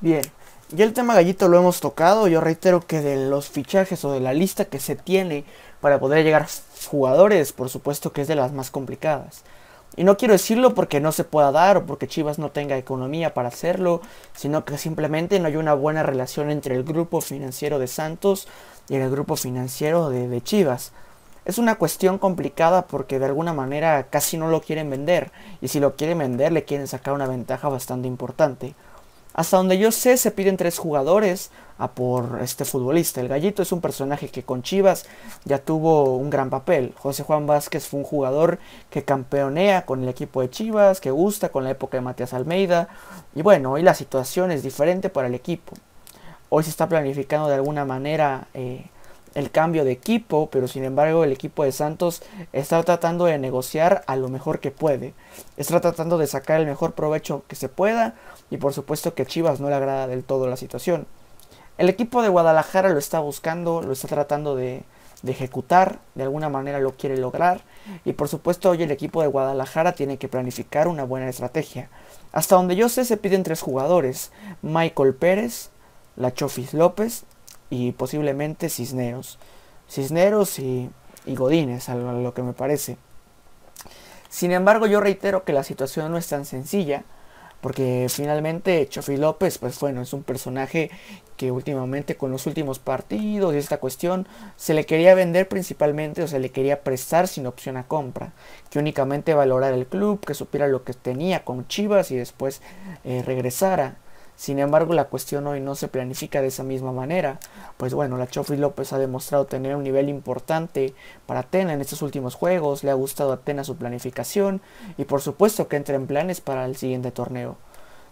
Bien, ya el tema gallito lo hemos tocado. Yo reitero que de los fichajes o de la lista que se tiene para poder llegar jugadores, por supuesto que es de las más complicadas. Y no quiero decirlo porque no se pueda dar o porque Chivas no tenga economía para hacerlo, sino que simplemente no hay una buena relación entre el grupo financiero de Santos y el grupo financiero de, de Chivas. Es una cuestión complicada porque de alguna manera casi no lo quieren vender y si lo quieren vender le quieren sacar una ventaja bastante importante. Hasta donde yo sé, se piden tres jugadores a por este futbolista. El Gallito es un personaje que con Chivas ya tuvo un gran papel. José Juan Vázquez fue un jugador que campeonea con el equipo de Chivas, que gusta con la época de Matías Almeida. Y bueno, hoy la situación es diferente para el equipo. Hoy se está planificando de alguna manera eh, el cambio de equipo, pero sin embargo el equipo de Santos está tratando de negociar a lo mejor que puede. Está tratando de sacar el mejor provecho que se pueda y por supuesto que Chivas no le agrada del todo la situación. El equipo de Guadalajara lo está buscando, lo está tratando de, ejecutar, de alguna manera lo quiere lograr y por supuesto hoy el equipo de Guadalajara tiene que planificar una buena estrategia. Hasta donde yo sé se piden tres jugadores, Michael Pérez, Lachofis López y posiblemente Cisneros. Cisneros y, godines a lo, que me parece. Sin embargo, yo reitero que la situación no es tan sencilla, porque finalmente Chofi López, pues bueno, es un personaje que últimamente con los últimos partidos y esta cuestión se le quería vender principalmente o se le quería prestar sin opción a compra, que únicamente valorara el club, que supiera lo que tenía con Chivas y después eh, regresara. Sin embargo, la cuestión hoy no se planifica de esa misma manera, pues bueno, la Chofri López ha demostrado tener un nivel importante para Atena en estos últimos juegos, le ha gustado a Atena su planificación y por supuesto que entra en planes para el siguiente torneo.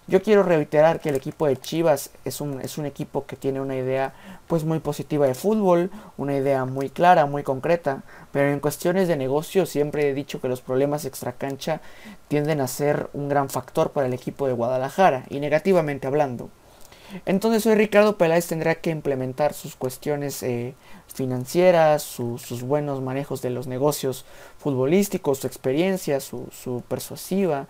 Yo quiero reiterar que el equipo de Chivas es un, es un equipo que tiene una idea pues muy positiva de fútbol, una idea muy clara, muy concreta, pero en cuestiones de negocio siempre he dicho que los problemas extracancha tienden a ser un gran factor para el equipo de Guadalajara, y negativamente hablando. Entonces hoy Ricardo Peláez tendrá que implementar sus cuestiones eh, financieras, sus buenos manejos de los negocios futbolísticos, su experiencia, su, su persuasiva,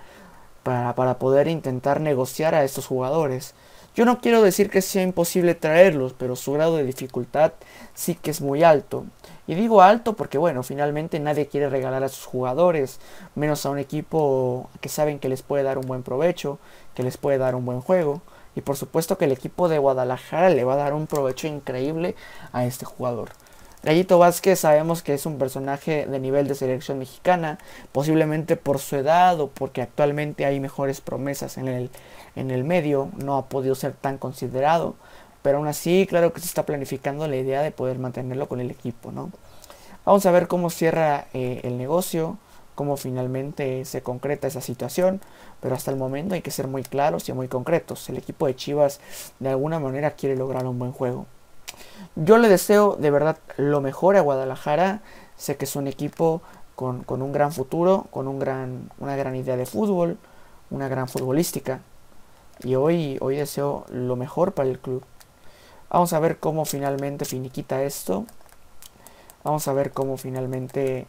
para, para poder intentar negociar a estos jugadores. Yo no quiero decir que sea imposible traerlos, pero su grado de dificultad sí que es muy alto. Y digo alto porque, bueno, finalmente nadie quiere regalar a sus jugadores, menos a un equipo que saben que les puede dar un buen provecho, que les puede dar un buen juego. Y por supuesto que el equipo de Guadalajara le va a dar un provecho increíble a este jugador. Gallito Vázquez sabemos que es un personaje de nivel de selección mexicana, posiblemente por su edad o porque actualmente hay mejores promesas en el, en el medio, no ha podido ser tan considerado, pero aún así claro que se está planificando la idea de poder mantenerlo con el equipo, ¿no? Vamos a ver cómo cierra eh, el negocio, cómo finalmente se concreta esa situación, pero hasta el momento hay que ser muy claros y muy concretos. El equipo de Chivas de alguna manera quiere lograr un buen juego. Yo le deseo de verdad lo mejor a Guadalajara. Sé que es un equipo con, un gran futuro, con una gran idea de fútbol, una gran futbolística. Y hoy, hoy deseo lo mejor para el club. Vamos a ver cómo finalmente finiquita esto. Vamos a ver cómo finalmente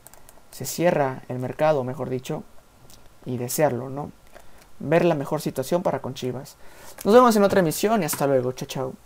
se cierra el mercado, mejor dicho. Y desearlo, ¿no? Ver la mejor situación para Conchivas. Nos vemos en otra emisión y hasta luego. Chao, chao.